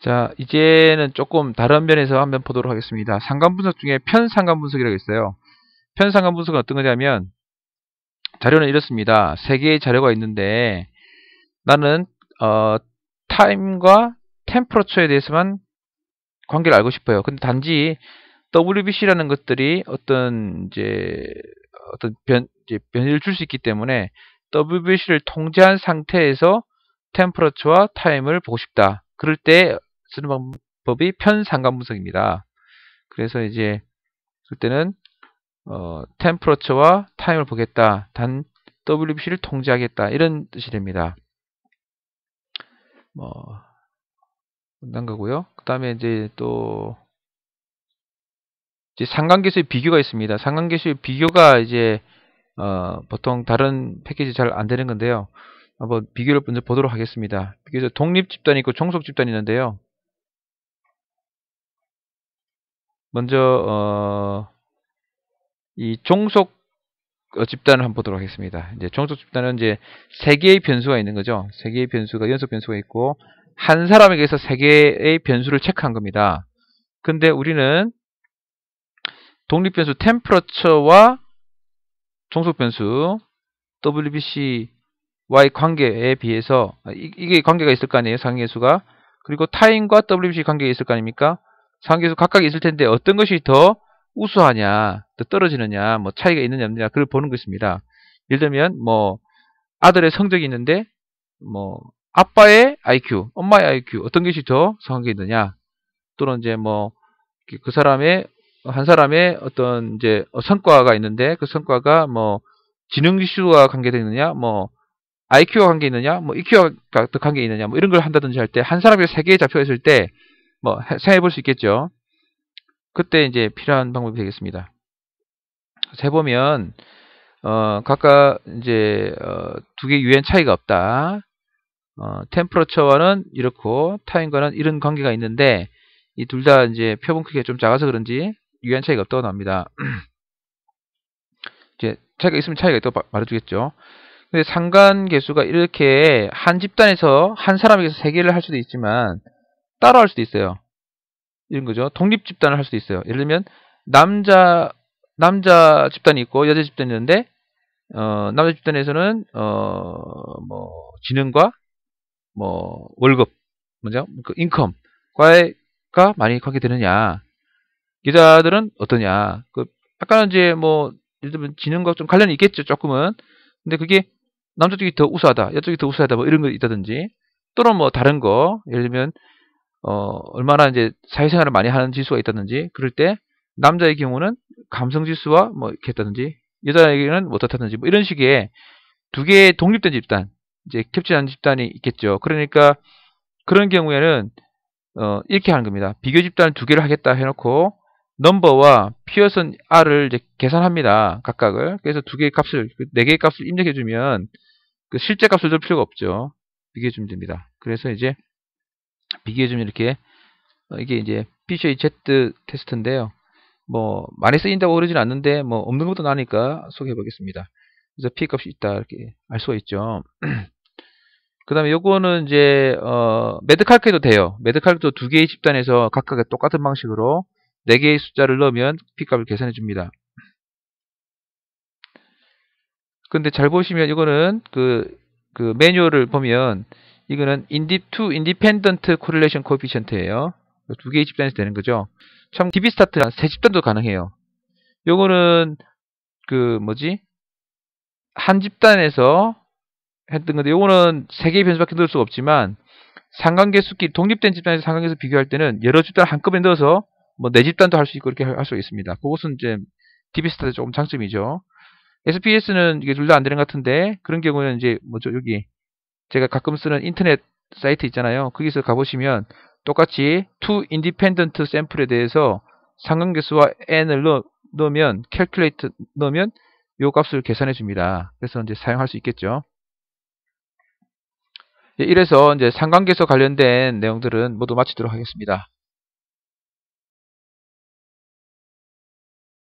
자, 이제는 조금 다른 면에서 한번 보도록 하겠습니다. 상관분석 중에 편상관분석이라고 있어요. 편상관분석은 어떤 거냐면 자료는 이렇습니다. 세 개의 자료가 있는데 나는 어, 타임과 템퍼러처에 대해서만 관계를 알고 싶어요. 근데 단지 WBC라는 것들이 어떤 이제 어떤 변 이제 변이를 줄 수 있기 때문에 WBC를 통제한 상태에서 템퍼러처와 타임을 보고 싶다. 그럴 때 쓰는 방법이 편상간 분석입니다. 그래서 이제 그때는 어, 템퍼러처와 타임을 보겠다. 단 WBC를 통제하겠다. 이런 뜻이 됩니다. 뭐 끝난 거고요. 그 다음에 이제 또 이제 상관계수의 비교가 있습니다. 상관계수의 비교가 이제 어, 보통 다른 패키지 잘 안 되는 건데요. 한번 비교를 먼저 보도록 하겠습니다. 비교에서 독립 집단이 있고 종속 집단이 있는데요. 먼저 어, 이 종속 어, 집단을 한번 보도록 하겠습니다. 이제 종속 집단은 이제 세 개의 변수가 있는 거죠. 세 개의 변수가 연속 변수가 있고 한 사람에게서 세 개의 변수를 체크한 겁니다. 근데 우리는 독립 변수 템퍼처와 종속 변수 WBC와의 관계에 비해서 아, 이, 게 관계가 있을 거 아니에요 상위계수가 그리고 타인과 WBC 관계가 있을 거 아닙니까 상계수 각각 있을 텐데 어떤 것이 더 우수하냐, 더 떨어지느냐, 뭐 차이가 있느냐 없느냐 그걸 보는 것입니다. 예를 들면 뭐 아들의 성적이 있는데 뭐 아빠의 IQ, 엄마의 IQ 어떤 것이 더성한이 있느냐 또는 이제 뭐 그 사람의 한 사람의 어떤 이제 성과가 있는데 그 성과가 뭐 지능 지수와 관계되어 있느냐 뭐 IQ와 관계 있느냐 뭐 EQ와 관계 있느냐 뭐 이런 걸 한다든지 할 때 한사람이 세계에 잡혀 있을 때 뭐해볼수 있겠죠. 그때 이제 필요한 방법이 되겠습니다. 세 보면 어, 각각 이제 어, 두개 의 유엔 차이가 없다. 어, 템러처와는 이렇고 타임과는 이런 관계가 있는데 이 둘 다 이제 표본 크기가 좀 작아서 그런지 유엔 차이가 없다고 나옵니다. 이제 차이가 있으면 차이가 있다고 말해주겠죠. 근데 상관 개수가 이렇게 한 집단에서 한 사람에게서 세 개를 할 수도 있지만 따로 할 수도 있어요. 이런 거죠. 독립 집단을 할 수도 있어요. 예를 들면 남자 남자 집단이 있고 여자 집단이 있는데 어, 남자 집단에서는 어, 뭐 지능과 뭐 월급 뭐죠? 그 인컴과가 많이 관계 되느냐. 여자들은 어떠냐. 그 약간은 이제 뭐 예를 들면 지능과 좀 관련이 있겠죠. 조금은. 근데 그게 남자 쪽이 더 우수하다. 여자 쪽이 더 우수하다. 뭐 이런 거 있다든지 또는 뭐 다른 거 예를 들면 어, 얼마나 이제 사회생활을 많이 하는 지수가 있다든지 그럴 때 남자의 경우는 감성 지수와 뭐 이렇게 했다든지 여자에게는 뭐 어떻다든지 뭐 이런 식의 두 개의 독립된 집단 이제 겹치는 집단이 있겠죠. 그러니까 그런 경우에는 어, 이렇게 하는 겁니다. 비교 집단 두 개를 하겠다 해놓고 넘버와 피어슨 R을 이제 계산합니다. 각각을. 그래서 두 개의 값을, 그 네 개의 값을 입력해주면 그 실제 값을 줄 필요가 없죠. 비교해주면 됩니다. 그래서 이제 비교해 주면 이렇게 어, 이게 이제 피셔 z 테스트인데요. 뭐 많이 쓰인다고 그러진 않는데 뭐 없는 것도 나니까 소개해 보겠습니다. 그래서 p 값이 있다 이렇게 알 수가 있죠. 그 다음에 요거는 이제 어, 매드칼크도 돼요. 매드칼크도 두 개의 집단에서 각각 의 똑같은 방식으로 네 개의 숫자를 넣으면 p 값을 계산해 줍니다. 근데 잘 보시면 이거는 그, 그 매뉴얼을 보면 이거는 인디2 인디펜던트 코릴레이션 코피션트예요. 두 개의 집단에서 되는 거죠. 참 디비스타트 란세 집단도 가능해요. 요거는 그 뭐지? 한 집단에서 했던 건데 요거는 세 개의 변수밖에 넣을 수가 없지만 상관계수끼리 독립된 집단에서 상관계수 비교할 때는 여러 집단 한꺼번에 넣어서 뭐 네 집단도 할 수 있고 이렇게 할 수 있습니다. 그것은 이제 디비스타트 조금 장점이죠. SPS는 이게 둘 다 안 되는 것 같은데 그런 경우는 이제 뭐죠 여기 제가 가끔 쓰는 인터넷 사이트 있잖아요. 거기서 가보시면 똑같이 two independent sample에 대해서 상관계수와 n을 넣, 넣으면 calculate 넣으면 요 값을 계산해 줍니다. 그래서 이제 사용할 수 있겠죠. 예, 이래서 이제 상관계수 관련된 내용들은 모두 마치도록 하겠습니다.